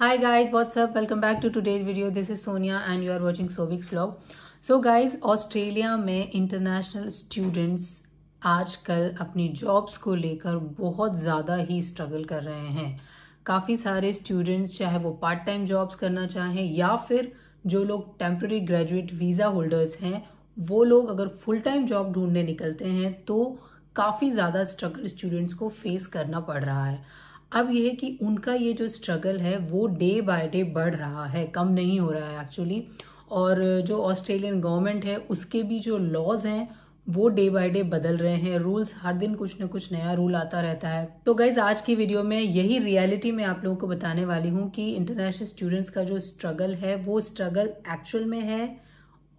high guys what's welcome back to to today's video this is sonia and you are watching sovics vlog so Australia में international students आजकल अपनी jobs को लेकर बहुत ज़्यादा ही struggle कर रहे हैं काफ़ी सारे स्टूडेंट्स चाहे वो पार्ट टाइम जॉब्स करना चाहें या फिर जो लोग टेम्प्रेरी ग्रेजुएट वीज़ा होल्डर्स हैं वो लोग अगर फुल टाइम जॉब ढूंढने निकलते हैं तो काफ़ी ज़्यादा स्ट्रगल स्टूडेंट्स को फेस करना पड़ रहा है अब ये है कि उनका ये जो स्ट्रगल है वो डे बाय डे बढ़ रहा है कम नहीं हो रहा है एक्चुअली और जो ऑस्ट्रेलियन गवर्नमेंट है उसके भी जो लॉज हैं वो डे बाय डे बदल रहे हैं रूल्स हर दिन कुछ ना कुछ नया रूल आता रहता है तो गाइज आज की वीडियो में यही रियलिटी में आप लोगों को बताने वाली हूँ कि इंटरनेशनल स्टूडेंट्स का जो स्ट्रगल है वो स्ट्रगल एक्चुअल में है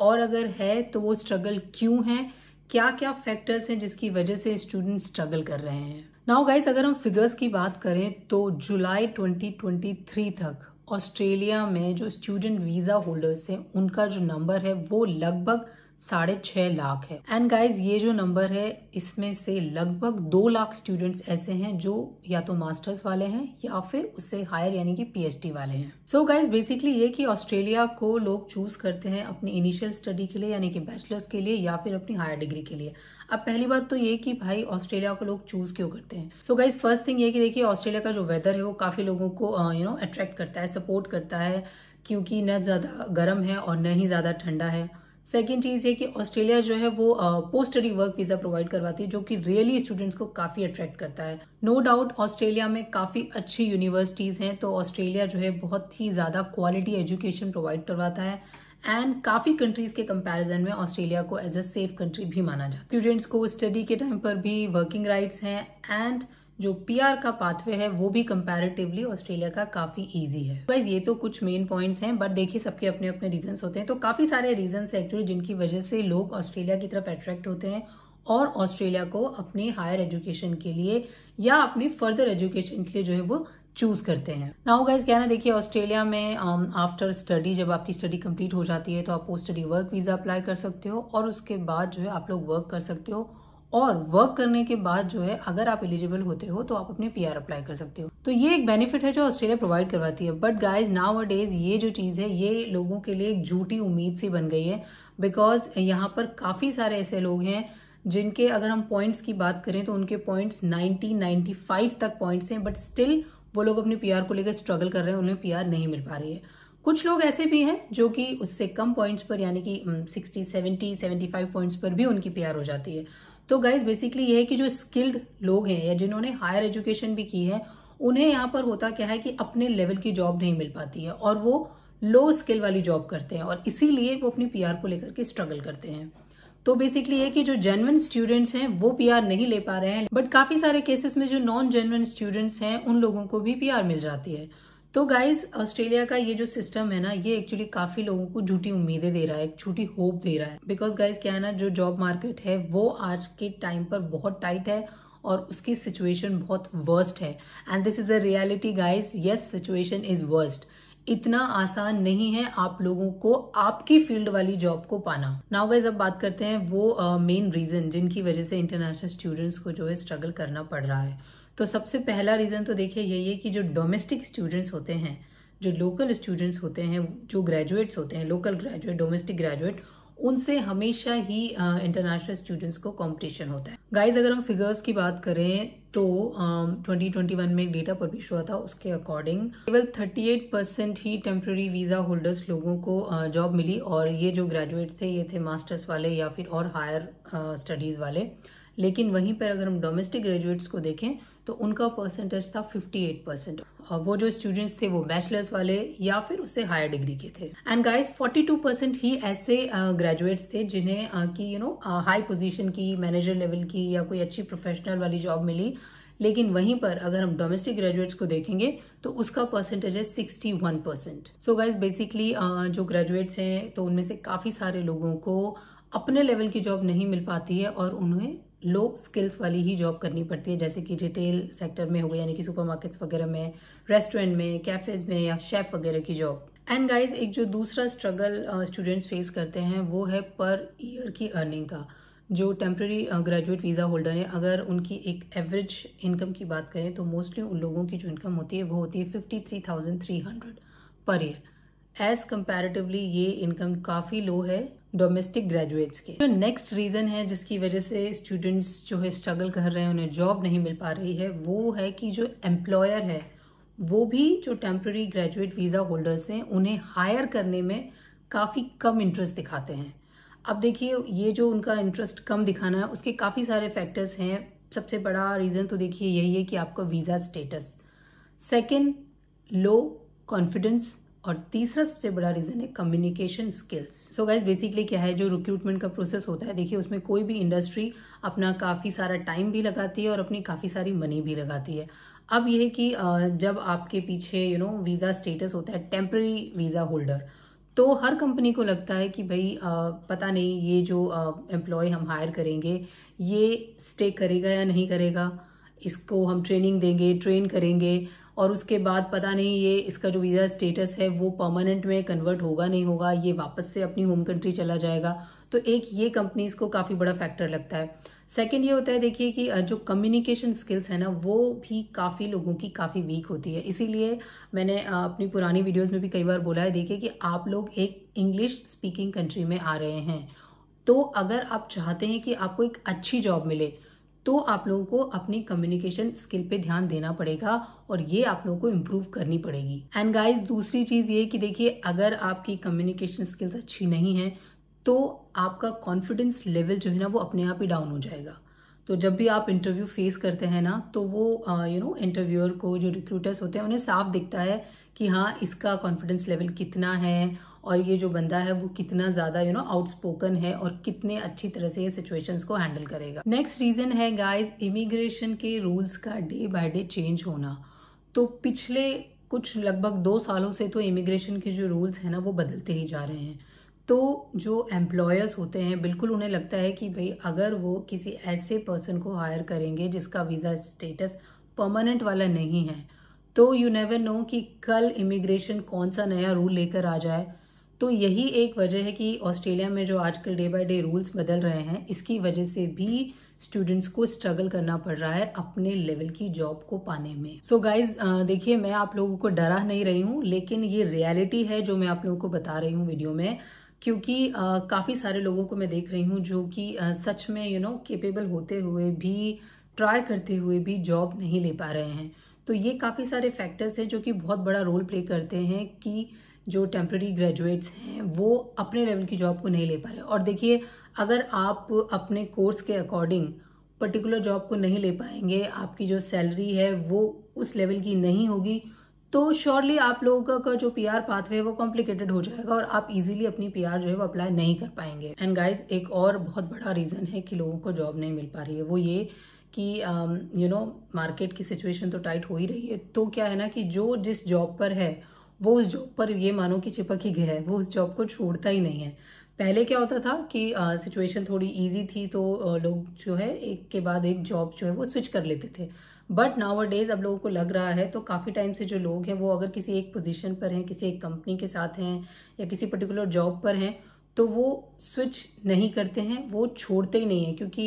और अगर है तो वो स्ट्रगल क्यों है क्या क्या फैक्टर्स हैं जिसकी वजह से स्टूडेंट स्ट्रगल कर रहे हैं नाउ गाइस अगर हम फिगर्स की बात करें तो जुलाई 2023 तक ऑस्ट्रेलिया में जो स्टूडेंट वीज़ा होल्डर्स हैं उनका जो नंबर है वो लगभग साढ़े छः लाख है एंड गाइज ये जो नंबर है इसमें से लगभग दो लाख स्टूडेंट्स ऐसे हैं जो या तो मास्टर्स वाले हैं या फिर उससे हायर यानी कि पीएचडी वाले हैं सो गाइज बेसिकली ये कि ऑस्ट्रेलिया को लोग चूज करते हैं अपनी इनिशियल स्टडी के लिए यानी कि बैचलर्स के लिए या फिर अपनी हायर डिग्री के लिए अब पहली बात तो ये कि भाई ऑस्ट्रेलिया को लोग चूज क्यों करते हैं सो गाइज फर्स्ट थिंग ये कि देखिए ऑस्ट्रेलिया का जो वेदर है वो काफी लोगों को यू नो अट्रैक्ट करता है सपोर्ट करता है क्योंकि न ज़्यादा गर्म है और न ही ज़्यादा ठंडा है सेकेंड चीज़ ये कि ऑस्ट्रेलिया जो है वो post study work visa provide करवाती है जो कि रियली स्टूडेंट्स को काफ़ी अट्रैक्ट करता है नो डाउट ऑस्ट्रेलिया में काफ़ी अच्छी यूनिवर्सिटीज़ हैं तो ऑस्ट्रेलिया जो है बहुत ही ज़्यादा क्वालिटी एजुकेशन प्रोवाइड करवाता है एंड काफ़ी कंट्रीज़ के कंपैरिजन में ऑस्ट्रेलिया को एज अ सेफ कंट्री भी माना जाता है स्टूडेंट्स को स्टडी के टाइम पर भी वर्किंग राइट्स हैं एंड जो पीआर का पाथवे है वो भी कंपैरेटिवली ऑस्ट्रेलिया का काफी इजी है गाइज ये तो कुछ मेन पॉइंट्स हैं बट देखिए सबके अपने अपने रीजंस होते हैं तो काफी सारे रीजंस है एक्चुअली जिनकी वजह से लोग ऑस्ट्रेलिया की तरफ अट्रैक्ट होते हैं और ऑस्ट्रेलिया को अपने हायर एजुकेशन के लिए या अपने फर्दर एजुकेशन के लिए जो है वो चूज करते हैं नाउ गाइज क्या ना देखिए ऑस्ट्रेलिया में आफ्टर um, स्टडी जब आपकी स्टडी कंप्लीट हो जाती है तो आप post study work visa apply कर सकते हो और उसके बाद जो है आप लोग वर्क कर सकते हो और वर्क करने के बाद जो है अगर आप एलिजिबल होते हो तो आप अपने पी अप्लाई कर सकते हो तो ये एक बेनिफिट है जो ऑस्ट्रेलिया प्रोवाइड करवाती है but guys nowadays ये जो चीज़ है ये लोगों के लिए एक झूठी उम्मीद सी बन गई है बिकॉज यहाँ पर काफ़ी सारे ऐसे लोग हैं जिनके अगर हम पॉइंट्स की बात करें तो उनके पॉइंट्स 90 95 तक पॉइंट्स हैं बट स्टिल वो लोग अपने पीआर को लेकर स्ट्रगल कर रहे हैं उन्हें पीआर नहीं मिल पा रही है कुछ लोग ऐसे भी हैं जो कि उससे कम पॉइंट्स पर यानी कि sixty seventy seventy five points पर भी उनकी पीआर हो जाती है तो गाइज बेसिकली ये है कि जो स्किल्ड लोग हैं या जिन्होंने हायर एजुकेशन भी की है उन्हें यहाँ पर होता क्या है कि अपने लेवल की जॉब नहीं मिल पाती है और वो लो स्किल वाली जॉब करते हैं और इसीलिए वो अपनी पी को लेकर के स्ट्रगल करते हैं तो बेसिकली ये कि जो जेनवन स्टूडेंट्स हैं वो पीआर नहीं ले पा रहे हैं बट काफी सारे केसेस में जो नॉन जेनवन स्टूडेंट्स हैं उन लोगों को भी पीआर मिल जाती है तो गाइज ऑस्ट्रेलिया का ये जो सिस्टम है ना ये एक्चुअली काफी लोगों को झूठी उम्मीदें दे रहा है झूठी होप दे रहा है बिकॉज गाइज क्या है ना जो जॉब मार्केट है वो आज के टाइम पर बहुत टाइट है और उसकी सिचुएशन बहुत वर्स्ट है and this is a reality guys yes situation is worst इतना आसान नहीं है आप लोगों को आपकी फील्ड वाली जॉब को पाना नाउ गाइज अब बात करते हैं वो मेन uh, रीजन जिनकी वजह से इंटरनेशनल स्टूडेंट्स को जो है स्ट्रगल करना पड़ रहा है तो सबसे पहला रीज़न तो देखिए यही है कि जो डोमेस्टिक स्टूडेंट्स होते हैं जो लोकल स्टूडेंट्स होते हैं जो ग्रेजुएट्स होते हैं लोकल ग्रेजुएट डोमेस्टिक ग्रेजुएट उनसे हमेशा ही इंटरनेशनल uh, स्टूडेंट्स को कंपटीशन होता है गाइस अगर हम फिगर्स की बात करें तो ट्वेंटी ट्वेंटी 2021 में एक डेटा पब्लिश हुआ था उसके अकॉर्डिंग केवल 38 परसेंट ही टेम्प्रेरी वीज़ा होल्डर्स लोगों को जॉब uh, मिली और ये जो ग्रेजुएट्स थे ये थे मास्टर्स वाले या फिर और हायर स्टडीज़ वाले लेकिन वहीं पर अगर हम डोमेस्टिक ग्रेजुएट्स को देखें तो उनका परसेंटेज था 58 परसेंट वो जो स्टूडेंट्स थे वो बैचलर्स वाले या फिर उससे हायर डिग्री के थे एंड गाइस 42 परसेंट ही ऐसे ग्रेजुएट्स थे जिन्हें कि यू नो हाई पोजीशन की मैनेजर लेवल की या कोई अच्छी प्रोफेशनल वाली जॉब मिली लेकिन वहीं पर अगर हम डोमेस्टिक ग्रेजुएट्स को देखेंगे तो उसका परसेंटेज है 61 परसेंट सो गाइज बेसिकली जो ग्रेजुएट्स हैं तो उनमें से काफ़ी सारे लोगों को अपने लेवल की जॉब नहीं मिल पाती है और उन्हें लो स्किल्स वाली ही जॉब करनी पड़ती है जैसे कि रिटेल सेक्टर में हो गया यानी कि सुपरमार्केट्स वगैरह में रेस्टोरेंट में कैफेज में या शेफ़ वगैरह की जॉब एंड गाइज एक जो दूसरा स्ट्रगल स्टूडेंट्स फेस करते हैं वो है पर ईयर की अर्निंग का जो टेम्प्रेरी ग्रेजुएट वीज़ा होल्डर हैं अगर उनकी एक एवरेज इनकम की बात करें तो मोस्टली उन लोगों की जो इनकम होती है वो होती है fifty three thousand three hundred per year as comparatively ये इनकम काफ़ी लो है डोमेस्टिक ग्रेजुएट्स के जो नेक्स्ट रीज़न है जिसकी वजह से स्टूडेंट्स जो है स्ट्रगल कर रहे हैं उन्हें जॉब नहीं मिल पा रही है वो है कि जो एम्प्लॉयर है वो भी जो टेम्प्रेरी ग्रेजुएट वीज़ा होल्डर्स हैं उन्हें हायर करने में काफ़ी कम इंटरेस्ट दिखाते हैं अब देखिए ये जो उनका इंटरेस्ट कम दिखाना है उसके काफ़ी सारे फैक्टर्स हैं सबसे बड़ा रीज़न तो देखिए यही है कि आपका visa status second low confidence और तीसरा सबसे बड़ा रीजन है communication skills so guys basically क्या है जो रिक्रूटमेंट का प्रोसेस होता है देखिए उसमें कोई भी इंडस्ट्री अपना काफ़ी सारा टाइम भी लगाती है और अपनी काफ़ी सारी मनी भी लगाती है अब यह है कि जब आपके पीछे यू नो वीज़ा स्टेटस होता है टेम्प्रेरी वीज़ा होल्डर तो हर कंपनी को लगता है कि भाई आ, पता नहीं ये जो एम्प्लॉय हम हायर करेंगे ये स्टे करेगा या नहीं करेगा इसको हम ट्रेनिंग देंगे ट्रेन करेंगे और उसके बाद पता नहीं ये इसका जो वीज़ा स्टेटस है वो परमानेंट में कन्वर्ट होगा नहीं होगा ये वापस से अपनी होम कंट्री चला जाएगा तो एक ये कंपनीज़ को काफ़ी बड़ा फैक्टर लगता है सेकेंड ये होता है देखिए कि जो कम्युनिकेशन स्किल्स है ना वो भी काफ़ी लोगों की काफ़ी वीक होती है इसीलिए मैंने अपनी पुरानी वीडियोस में भी कई बार बोला है देखिए कि आप लोग एक इंग्लिश स्पीकिंग कंट्री में आ रहे हैं तो अगर आप चाहते हैं कि आपको एक अच्छी जॉब मिले तो आप लोगों को अपनी कम्युनिकेशन स्किल पे ध्यान देना पड़ेगा और ये आप लोगों को इम्प्रूव करनी पड़ेगी एंड गाइज दूसरी चीज़ ये कि देखिए अगर आपकी कम्युनिकेशन स्किल्स अच्छी नहीं है तो आपका कॉन्फिडेंस लेवल जो है ना वो अपने आप ही डाउन हो जाएगा तो जब भी आप इंटरव्यू फेस करते हैं ना तो वो यू नो इंटरव्यूअर को जो रिक्रूटर्स होते हैं उन्हें साफ दिखता है कि हाँ इसका कॉन्फिडेंस लेवल कितना है और ये जो बंदा है वो कितना ज़्यादा यू नो आउटस्पोकन है और कितने अच्छी तरह से ये सिचुएशंस को हैंडल करेगा नेक्स्ट रीज़न है गाइज इमिग्रेशन के रूल्स का डे बाय डे चेंज होना तो पिछले कुछ लगभग दो सालों से तो इमिग्रेशन के जो रूल्स हैं ना वो बदलते ही जा रहे हैं तो जो एम्प्लॉयर्स होते हैं बिल्कुल उन्हें लगता है कि भाई अगर वो किसी ऐसे पर्सन को हायर करेंगे जिसका वीज़ा स्टेटस परमानेंट वाला नहीं है तो यू नेवर नो कि कल इमिग्रेशन कौन सा नया रूल लेकर आ जाए तो यही एक वजह है कि ऑस्ट्रेलिया में जो आजकल डे बाय डे रूल्स बदल रहे हैं इसकी वजह से भी स्टूडेंट्स को स्ट्रगल करना पड़ रहा है अपने लेवल की जॉब को पाने में सो so गाइज देखिए मैं आप लोगों को डरा नहीं रही हूँ लेकिन ये रियलिटी है जो मैं आप लोगों को बता रही हूँ वीडियो में क्योंकि काफ़ी सारे लोगों को मैं देख रही हूँ जो कि सच में यू नो केपेबल होते हुए भी ट्राई करते हुए भी जॉब नहीं ले पा रहे हैं तो ये काफ़ी सारे फैक्टर्स हैं जो कि बहुत बड़ा रोल प्ले करते हैं कि जो टेम्प्रेरी ग्रेजुएट्स हैं वो अपने लेवल की जॉब को नहीं ले पा रहे और देखिए अगर आप अपने कोर्स के अकॉर्डिंग पर्टिकुलर जॉब को नहीं ले पाएंगे आपकी जो सैलरी है वो उस लेवल की नहीं होगी तो श्योरली आप लोगों का जो पी आर पाथवे है वो कॉम्प्लिकेटेड हो जाएगा और आप इजीली अपनी पी आर जो है वो अप्लाई नहीं कर पाएंगे एंड गाइज एक और बहुत बड़ा रीज़न है कि लोगों को जॉब नहीं मिल पा रही है वो ये कि यू नो मार्केट की सिचुएशन तो टाइट हो ही रही है तो क्या है ना कि जो जिस जॉब पर है वो उस जॉब पर ये मानो कि चिपक ही गया है वो उस जॉब को छोड़ता ही नहीं है पहले क्या होता था कि सिचुएशन थोड़ी इजी थी तो आ, लोग जो है एक के बाद एक जॉब जो है वो स्विच कर लेते थे बट नाउ डेज अब लोगों को लग रहा है तो काफ़ी टाइम से जो लोग हैं वो अगर किसी एक पोजीशन पर हैं किसी एक कंपनी के साथ हैं या किसी पर्टिकुलर जॉब पर हैं तो वो स्विच नहीं करते हैं वो छोड़ते ही नहीं है क्योंकि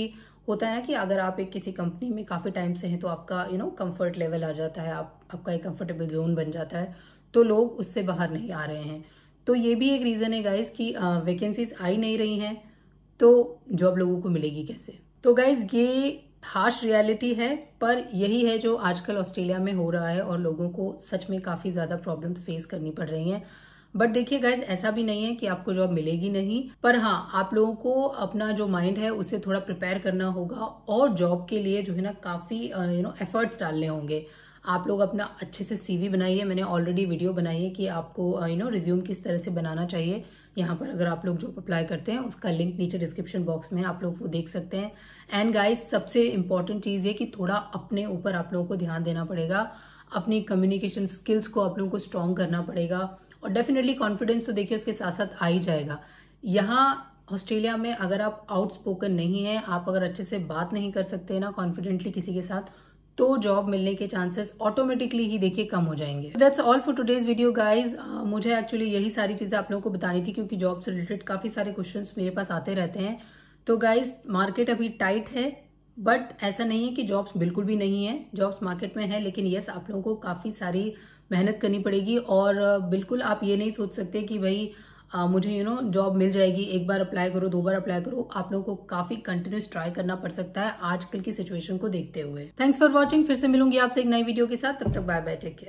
होता है ना कि अगर आप एक किसी कंपनी में काफ़ी टाइम से हैं तो आपका यू नो कंफर्ट लेवल आ जाता है आप आपका एक कंफर्टेबल जोन बन जाता है तो लोग उससे बाहर नहीं आ रहे हैं तो ये भी एक रीज़न है गाइज कि वैकेंसीज आई नहीं रही हैं तो जॉब लोगों को मिलेगी कैसे तो गाइज ये हार्श रियलिटी है पर यही है जो आजकल ऑस्ट्रेलिया में हो रहा है और लोगों को सच में काफ़ी ज़्यादा प्रॉब्लम फेस करनी पड़ रही हैं बट देखिए गाइज ऐसा भी नहीं है कि आपको जॉब मिलेगी नहीं पर हाँ आप लोगों को अपना जो माइंड है उसे थोड़ा प्रिपेयर करना होगा और जॉब के लिए जो है ना काफ़ी यू नो एफर्ट्स डालने होंगे आप लोग अपना अच्छे से सीवी बनाइए मैंने ऑलरेडी वीडियो बनाई है कि आपको यू नो रिज्यूम किस तरह से बनाना चाहिए यहाँ पर अगर आप लोग जॉब अप्लाई करते हैं उसका लिंक नीचे डिस्क्रिप्शन बॉक्स में आप लोग वो देख सकते हैं एंड गाइज सबसे इंपॉर्टेंट चीज़ ये कि थोड़ा अपने ऊपर आप लोगों को ध्यान देना पड़ेगा अपनी कम्युनिकेशन स्किल्स को आप लोगों को स्ट्रॉन्ग करना पड़ेगा और डेफिनेटली कॉन्फिडेंस तो देखिए उसके साथ साथ आ ही जाएगा यहाँ ऑस्ट्रेलिया में अगर आप आउटस्पोकन नहीं हैं आप अगर अच्छे से बात नहीं कर सकते ना कॉन्फिडेंटली किसी के साथ तो जॉब मिलने के चांसेस ऑटोमेटिकली ही देखिए कम हो जाएंगे that's all for today's video guys मुझे एक्चुअली यही सारी चीज़ें आप लोगों को बतानी थी क्योंकि जॉब से रिलेटेड काफ़ी सारे क्वेश्चन मेरे पास आते रहते हैं तो गाइज मार्केट अभी टाइट है बट ऐसा नहीं है कि जॉब्स बिल्कुल भी नहीं है जॉब्स मार्केट में है लेकिन यस आप लोगों को काफ़ी सारी मेहनत करनी पड़ेगी और बिल्कुल आप ये नहीं सोच सकते कि भाई आ, मुझे यू नो जॉब मिल जाएगी एक बार अप्लाई करो दो बार अप्लाई करो आप लोगों को काफी कंटिन्यूस ट्राई करना पड़ सकता है आजकल की सिचुएशन को देखते हुए थैंक्स फॉर वॉचिंग फिर से मिलूंगी आपसे एक नई वीडियो के साथ तब तक बाय बाय टेक केयर